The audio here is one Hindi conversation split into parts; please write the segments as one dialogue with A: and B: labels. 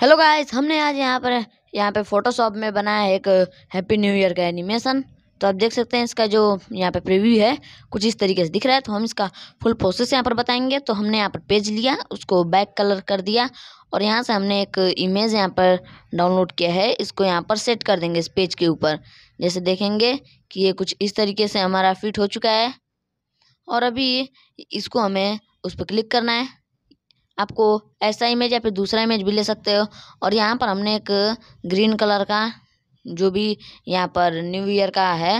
A: हेलो गाइस हमने आज यहाँ पर यहाँ पे फोटोशॉप में बनाया है एक हैप्पी न्यू ईयर का एनिमेशन तो आप देख सकते हैं इसका जो यहाँ पे प्रीव्यू है कुछ इस तरीके से दिख रहा है तो हम इसका फुल प्रोसेस यहाँ पर बताएंगे तो हमने यहाँ पर पेज लिया उसको बैक कलर कर दिया और यहाँ से हमने एक इमेज यहाँ पर डाउनलोड किया है इसको यहाँ पर सेट कर देंगे इस पेज के ऊपर जैसे देखेंगे कि ये कुछ इस तरीके से हमारा फिट हो चुका है और अभी इसको हमें उस पर क्लिक करना है आपको ऐसा इमेज या फिर दूसरा इमेज भी ले सकते हो और यहाँ पर हमने एक ग्रीन कलर का जो भी यहाँ पर न्यू ईयर का है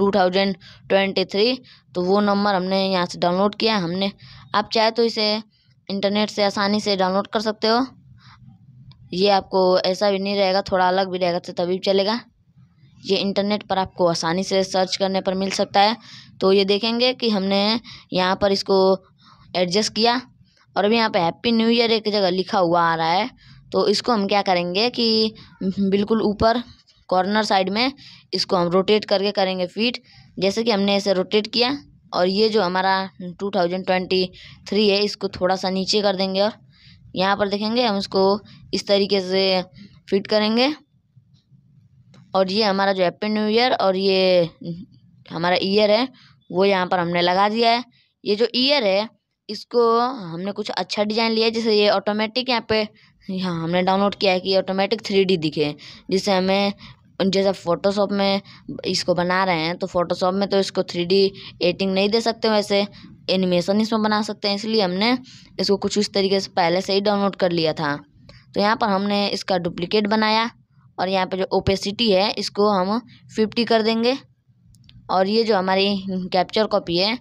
A: 2023 तो वो नंबर हमने यहाँ से डाउनलोड किया हमने आप चाहे तो इसे इंटरनेट से आसानी से डाउनलोड कर सकते हो ये आपको ऐसा भी नहीं रहेगा थोड़ा अलग भी रहेगा तो तभी चलेगा ये इंटरनेट पर आपको आसानी से सर्च करने पर मिल सकता है तो ये देखेंगे कि हमने यहाँ पर इसको एडजस्ट किया और अभी यहाँ पे हैप्पी न्यू ईयर एक जगह लिखा हुआ आ रहा है तो इसको हम क्या करेंगे कि हम्म, बिल्कुल ऊपर कॉर्नर साइड में इसको हम रोटेट करके करेंगे फीट जैसे कि हमने इसे रोटेट किया और ये जो हमारा 2023 है इसको थोड़ा सा नीचे कर देंगे और यहाँ पर देखेंगे हम इसको इस तरीके से फिट करेंगे और ये हमारा जो हैप्पी न्यू ईयर और ये हमारा ईयर है वो यहाँ पर हमने लगा दिया है ये जो ईयर है इसको हमने कुछ अच्छा डिजाइन लिया जैसे ये ऑटोमेटिक यहाँ पे हाँ हमने डाउनलोड किया है कि ऑटोमेटिक थ्री डी दिखे जिससे हमें जैसे फोटोशॉप में इसको बना रहे हैं तो फोटोशॉप में तो इसको थ्री डी एडिटिंग नहीं दे सकते वैसे एनिमेशन इसमें बना सकते हैं इसलिए हमने इसको कुछ इस तरीके से पहले से ही डाउनलोड कर लिया था तो यहाँ पर हमने इसका डुप्लिकेट बनाया और यहाँ पर जो ओपेसिटी है इसको हम फिफ्टी कर देंगे और ये जो हमारी कैप्चर कॉपी है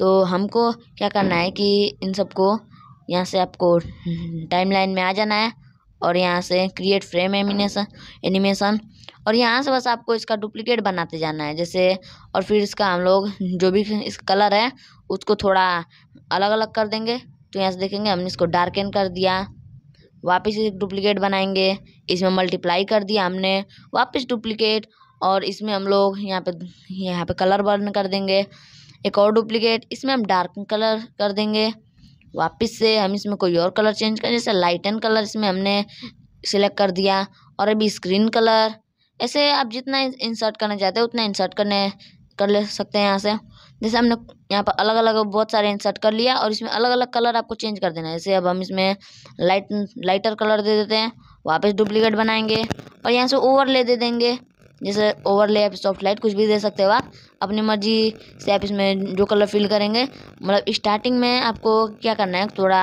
A: तो हमको क्या करना है कि इन सबको यहाँ से आपको टाइमलाइन में आ जाना है और यहाँ से क्रिएट फ्रेम एमिनेशन एनिमेशन और यहाँ से बस आपको इसका डुप्लीकेट बनाते जाना है जैसे और फिर इसका हम लोग जो भी इस कलर है उसको थोड़ा अलग अलग कर देंगे तो यहाँ से देखेंगे हमने इसको डार्कन कर दिया वापस एक डुप्लीकेट बनाएंगे इसमें मल्टीप्लाई कर दिया हमने वापस डुप्लीकेट और इसमें हम लोग यहाँ पे यहाँ पे कलर बर्न कर देंगे एक और डुप्लीकेट इसमें हम डार्क कलर कर देंगे वापस से हम इसमें कोई और कलर चेंज करें जैसे लाइटन कलर इसमें हमने सिलेक्ट कर दिया और अभी स्क्रीन कलर ऐसे आप जितना इंसर्ट करना चाहते हो उतना इंसर्ट करने कर ले सकते हैं यहाँ से जैसे हमने यहाँ पर अलग अलग बहुत सारे इंसर्ट कर लिया और इसमें अलग अलग कलर आपको चेंज कर देना है जैसे अब हम इसमें लाइट लाइटर कलर दे देते हैं वापस डुप्लीकेट बनाएंगे और यहाँ से ओवर दे देंगे जैसे ओवरले तो आप सॉफ्ट लाइट कुछ भी दे सकते हो आप अपनी मर्जी से आप इसमें जो कलर फिल करेंगे मतलब स्टार्टिंग में आपको क्या करना है थोड़ा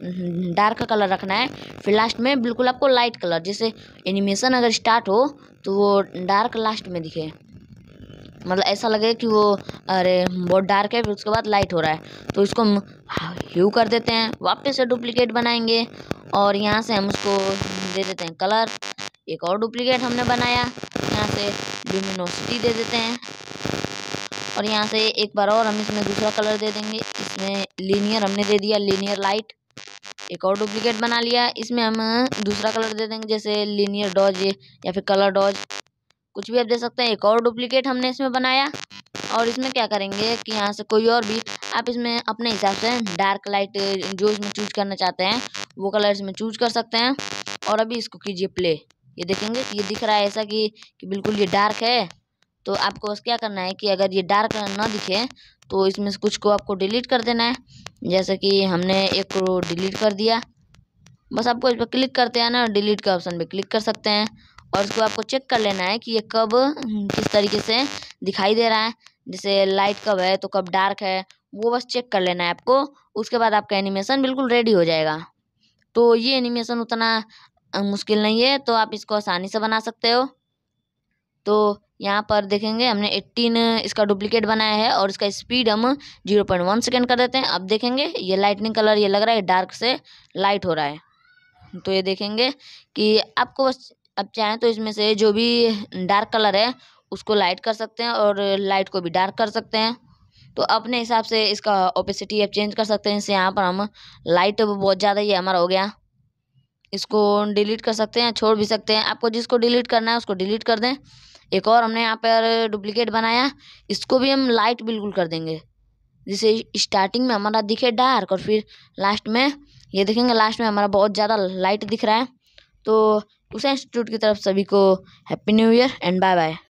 A: डार्क हम्म, कलर रखना है फिर लास्ट में बिल्कुल आपको लाइट कलर जैसे एनिमेशन अगर स्टार्ट हो तो वो डार्क लास्ट में दिखे मतलब ऐसा लगे कि वो अरे बहुत डार्क है फिर उसके बाद लाइट हो रहा है तो इसको हम ह्यू कर देते हैं वापस से डुप्लीकेट बनाएंगे और यहाँ से हम उसको दे देते हैं कलर एक और डुप्लीकेट हमने बनाया से ल्यूमिनोसिटी दे देते हैं और यहाँ से एक बार और हम इसमें दूसरा कलर दे देंगे इसमें लीनियर हमने दे दिया लीनियर लाइट एक और डुप्लीकेट बना लिया इसमें हम दूसरा कलर दे देंगे जैसे लीनियर डॉज या फिर कलर डॉज कुछ भी आप दे सकते हैं एक और डुप्लीकेट हमने इसमें बनाया और इसमें क्या करेंगे कि यहाँ से कोई और भी आप इसमें अपने हिसाब से डार्क लाइट जो इसमें चूज करना चाहते हैं वो कलर इसमें चूज कर सकते हैं और अभी इसको कीजिए प्ले ये देखेंगे ये दिख रहा है ऐसा कि कि बिल्कुल ये डार्क है तो आपको क्या करना है कि अगर ये डार्क ना दिखे तो इसमें से कुछ को आपको डिलीट कर देना है जैसे कि हमने एक को डिलीट कर दिया बस आपको इस पर क्लिक करते हैं ना डिलीट का ऑप्शन पे क्लिक कर सकते हैं और इसको आपको चेक कर लेना है कि ये कब किस तरीके से दिखाई दे रहा है जैसे लाइट कब है तो कब डार्क है वो बस चेक कर लेना है आपको उसके बाद आपका एनिमेशन बिल्कुल रेडी हो जाएगा तो ये एनिमेशन उतना मुश्किल नहीं है तो आप इसको आसानी से बना सकते हो तो यहाँ पर देखेंगे हमने 18 इसका डुप्लीकेट बनाया है और इसका स्पीड हम 0.1 सेकेंड कर देते हैं अब देखेंगे ये लाइटनिंग कलर ये लग रहा है डार्क से लाइट हो रहा है तो ये देखेंगे कि आपको बस आप चाहें तो इसमें से जो भी डार्क कलर है उसको लाइट कर सकते हैं और लाइट को भी डार्क कर सकते हैं तो अपने हिसाब से इसका ओपेसिटी आप चेंज कर सकते हैं इससे यहाँ पर हम लाइट बहुत ज़्यादा ये हमारा हो गया इसको डिलीट कर सकते हैं छोड़ भी सकते हैं आपको जिसको डिलीट करना है उसको डिलीट कर दें एक और हमने यहाँ पर डुप्लीकेट बनाया इसको भी हम लाइट बिल्कुल कर देंगे जिसे स्टार्टिंग में हमारा दिखे डार्क और फिर लास्ट में ये देखेंगे लास्ट में हमारा बहुत ज़्यादा लाइट दिख रहा है तो उसे इंस्टीट्यूट की तरफ सभी को happy new year and bye bye